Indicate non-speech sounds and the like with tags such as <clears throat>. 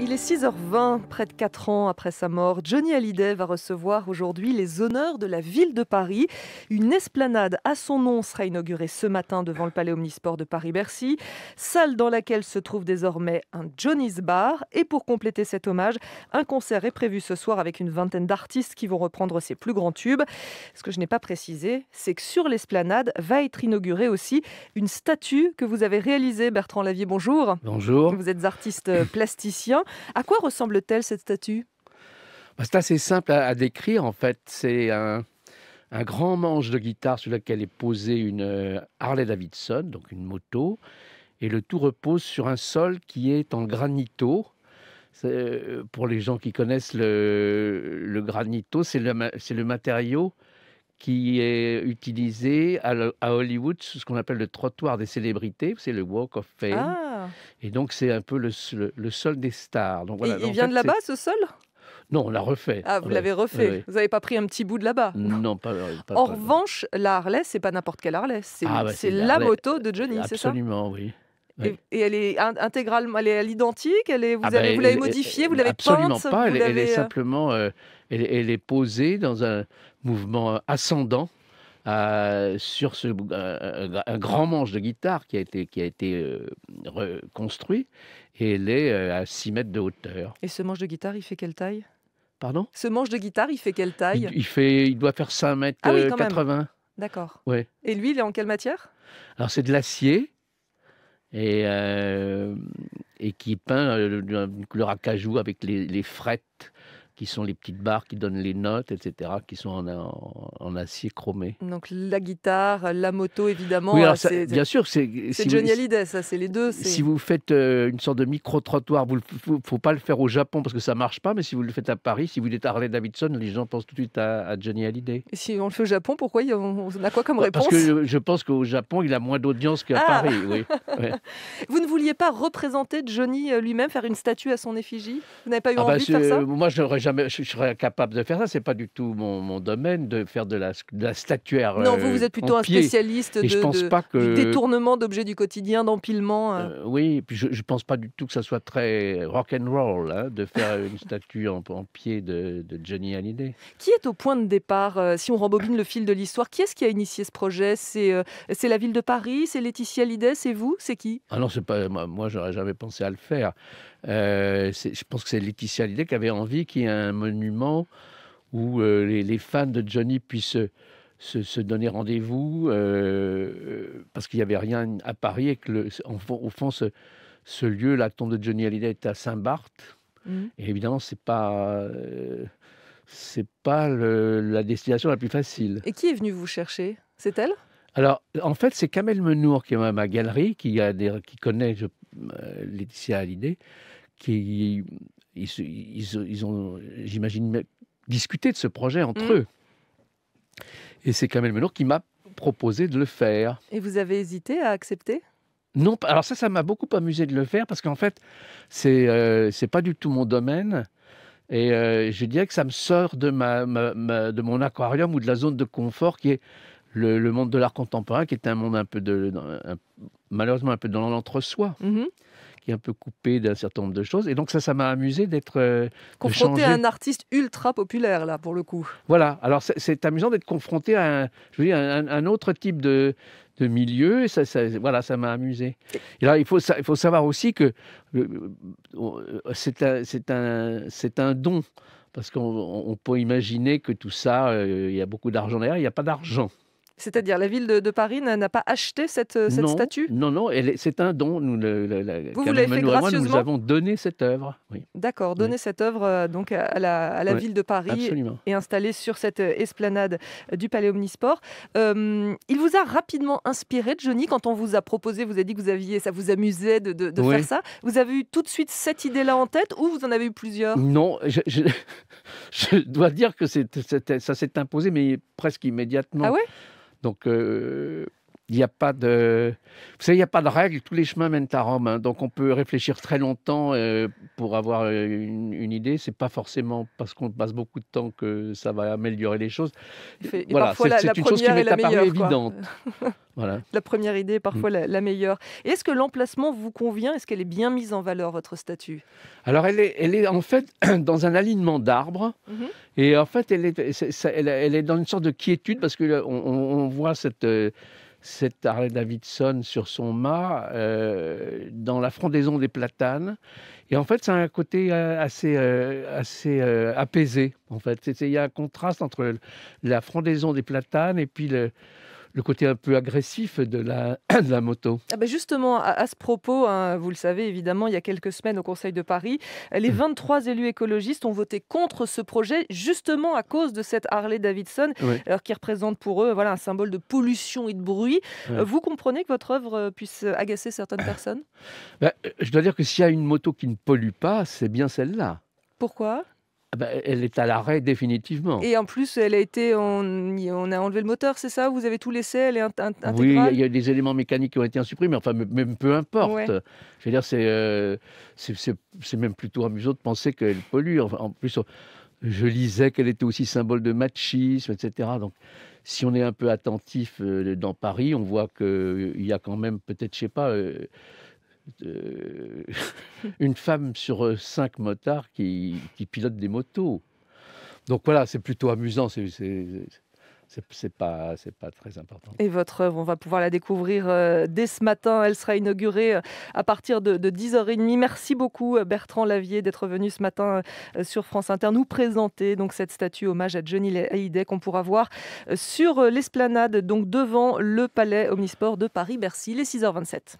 Il est 6h20, près de 4 ans après sa mort. Johnny Hallyday va recevoir aujourd'hui les honneurs de la ville de Paris. Une esplanade à son nom sera inaugurée ce matin devant le Palais Omnisport de Paris-Bercy, salle dans laquelle se trouve désormais un Johnny's Bar. Et pour compléter cet hommage, un concert est prévu ce soir avec une vingtaine d'artistes qui vont reprendre ses plus grands tubes. Ce que je n'ai pas précisé, c'est que sur l'esplanade va être inaugurée aussi une statue que vous avez réalisée, Bertrand Lavier. Bonjour. Bonjour. Vous êtes artiste plasticien. À quoi ressemble-t-elle cette statue bah, C'est assez simple à, décrire en fait. C'est un, grand manche de guitare sur lequel est posée une euh, Harley Davidson, donc une moto, et le tout repose sur un sol qui est en granito. Euh, pour les gens qui connaissent le, granito, c'est le, matériau qui est utilisé à, Hollywood, ce qu'on appelle le trottoir des célébrités, c'est le Walk of Fame. Ah. Et donc, c'est un peu le, sol des stars. Donc, voilà. Il, vient de là-bas, ce sol non, on l'a refait. Ah, vous l'avez refait. Vous n'avez pas pris un petit bout de là-bas. Non, pas, euh, pas, En revanche, la Harley, c'est pas n'importe quelle Harley. Ah, bah, c'est la, moto de Johnny, c'est ça Absolument, oui. Et, elle est intégralement, elle est à l'identique. Elle est, vous ah, bah, l'avez modifiée, vous l'avez Absolument pas. elle, est euh simplement, euh, elle, elle, est posée dans un mouvement ascendant. Euh, sur ce euh, euh, un grand manche de guitare qui a été, qui a été reconstruit et il est à 6 mètres de hauteur. Et ce manche de guitare, il fait quelle taille Pardon Ce manche de guitare, il fait quelle taille il, fait, il doit faire 5 mètres ah oui, 80. D'accord. Ouais. Et lui, il est en quelle matière Alors c'est de l'acier et, et qui peint une couleur acajou avec les, les frettes qui sont les petites barres qui donnent les notes, etc., qui sont en, en, acier chromé. Donc la guitare, la moto, évidemment. Euh, bien sûr, c'est Johnny Hallyday, ça, c'est les deux. Si vous faites euh, une sorte de micro-trottoir, il ne faut pas le faire au Japon parce que ça marche pas, mais si vous le faites à Paris, si vous dites Harley Davidson, les gens pensent tout de suite à, Johnny Hallyday. si on le fait au Japon, pourquoi on, a quoi comme bah, réponse Parce que je pense qu'au Japon, il a moins d'audience qu'à ah Paris. Oui. <laughs> Vous ne vouliez pas représenter Johnny euh, lui-même, faire une statue à son effigie Vous n'avez pas eu ah, envie bah, de faire ça Moi, jamais, je, serais capable de faire ça. C'est pas du tout mon, mon, domaine de faire de la, la statuaire. Non, vous, euh, vous êtes plutôt un spécialiste de, je pense pas du détournement d'objets du quotidien, d'empilement. Hein. Euh, oui, puis je, pense pas du tout que ça soit très rock and roll hein, de faire <laughs> une statue en, pied de, de, Johnny Hallyday. Qui est au point de départ euh, Si on rembobine le fil de l'histoire, qui est-ce qui a initié ce projet C'est c'est la ville de Paris, c'est Laetitia Hallyday, c'est vous, c'est qui Ah non, c'est pas moi. J'aurais jamais pensé à le faire. je pense que c'est Laetitia Hallyday qui avait envie qu'il y ait un monument où euh, les, fans de Johnny puissent se, donner rendez-vous, euh, euh, parce qu'il n'y avait rien à Paris. Que le, en, au fond, ce, lieu, la tombe de Johnny Hallyday, est à Saint-Barth. Mhm. Et évidemment, c'est pas. c'est pas la destination la plus facile. Et qui est venu vous chercher C'est elle Alors, en fait, c'est Kamel Menour qui est à ma galerie, qui, a des, qui connaît je, Hallyday, qui ils, ont, j'imagine, discuté de ce projet entre mm. eux. Et c'est Kamel Menour qui m'a proposé de le faire. Et vous avez hésité à accepter Non, alors ça, ça m'a beaucoup amusé de le faire parce qu'en fait, c'est euh, pas du tout mon domaine. Et euh, je dirais que ça me sort de, ma, de mon aquarium ou de la zone de confort qui est le, monde de l'art contemporain, qui est un monde un peu de, malheureusement un peu dans l'entre-soi. Mm-hmm qui est un peu coupé d'un certain nombre de choses. Et donc ça, ça m'a amusé d'être euh, confronté à un artiste ultra populaire là pour le coup. Voilà. Alors c'est amusant d'être confronté à un, je veux dire, un, autre type de, de milieu. ça, ça, voilà, ça m'a amusé. Et là, il faut, il faut savoir aussi que c'est un, un, un don. Parce qu'on peut imaginer que tout ça, euh, il y a beaucoup d'argent derrière, il n'y a pas d'argent. C'est-à-dire la ville de, Paris n'a pas acheté cette, euh, statue Non, non, c'est un don. Nous, le, vous, fait Nous avons donné cette œuvre. D'accord, donné cette œuvre euh, donc, à la, ville de Paris et installée sur cette euh, esplanade du Palais Omnisport. il vous a rapidement inspiré, Johnny, quand on vous a proposé, vous avez dit que vous aviez, ça vous amusait de, faire ça. Vous avez eu tout de suite cette idée-là en tête ou vous en avez eu plusieurs Non, <laughs> je, dois dire que ça s'est imposé, mais presque immédiatement. Ah ouais donc, euh, il n'y a pas de, vous savez, il n'y a pas de règle. Tous les chemins mènent à Rome, hein. donc on peut réfléchir très longtemps euh, pour avoir euh, une, idée. idée. C'est pas forcément parce qu'on passe beaucoup de temps que ça va améliorer les choses. voilà, c'est une chose qui m'est évidente. <laughs> voilà. La première idée est parfois mm. la, meilleure. Est-ce que l'emplacement vous convient Est-ce qu'elle est bien mise en valeur votre statue Alors elle est, elle est en fait <clears throat> dans un alignement d'arbres mm-hmm. et en fait elle est, elle, est dans une sorte de quiétude parce que euh, on voit cette cette Harley Davidson sur son mât euh, dans la frondaison des platanes. Et en fait, c'est un côté euh, assez, euh, assez apaisé. En fait, il y a un contraste entre la frondaison des platanes et puis le, le côté un peu agressif de la, <clears throat> moto. Ah ben justement, à, ce propos, hein, vous le savez évidemment, il y a quelques semaines au Conseil de Paris, les 23 mm. élus écologistes ont voté contre ce projet, justement à cause de cette Harley Davidson, alors qui représente pour eux voilà, un symbole de pollution et de bruit. Euh, vous comprenez que votre œuvre euh, puisse euh, agacer certaines <coughs> personnes ben, Je dois dire que s'il y a une moto qui ne pollue pas, c'est bien celle-là. Pourquoi ah ben, elle est à l'arrêt définitivement. Et en plus, elle a été, on, a enlevé le moteur, c'est ça Vous avez tout laissé Elle est intégrale Oui, il y a des éléments mécaniques qui ont été supprimés. Enfin, même peu importe. Je veux dire, euh, c'est c'est même plutôt amusant de penser qu'elle pollue. en plus, je lisais qu'elle était aussi symbole de machisme, etc. Donc, si on est un peu attentif euh, dans Paris, on voit qu'il euh, y a quand même peut-être, je sais pas. Euh, <laughs> une femme sur euh, cinq motards qui, qui pilote des motos. Donc voilà, c'est plutôt amusant. C'est, c'est pas, pas très important. Et votre œuvre, on va pouvoir la découvrir euh, dès ce matin. Elle sera inaugurée à partir de, 10h30. Merci beaucoup Bertrand Lavier d'être venu ce matin sur France Inter nous présenter donc cette statue hommage à Johnny Hallyday qu'on pourra voir sur l'esplanade donc devant le palais Omnisport de Paris-Bercy les 6h27.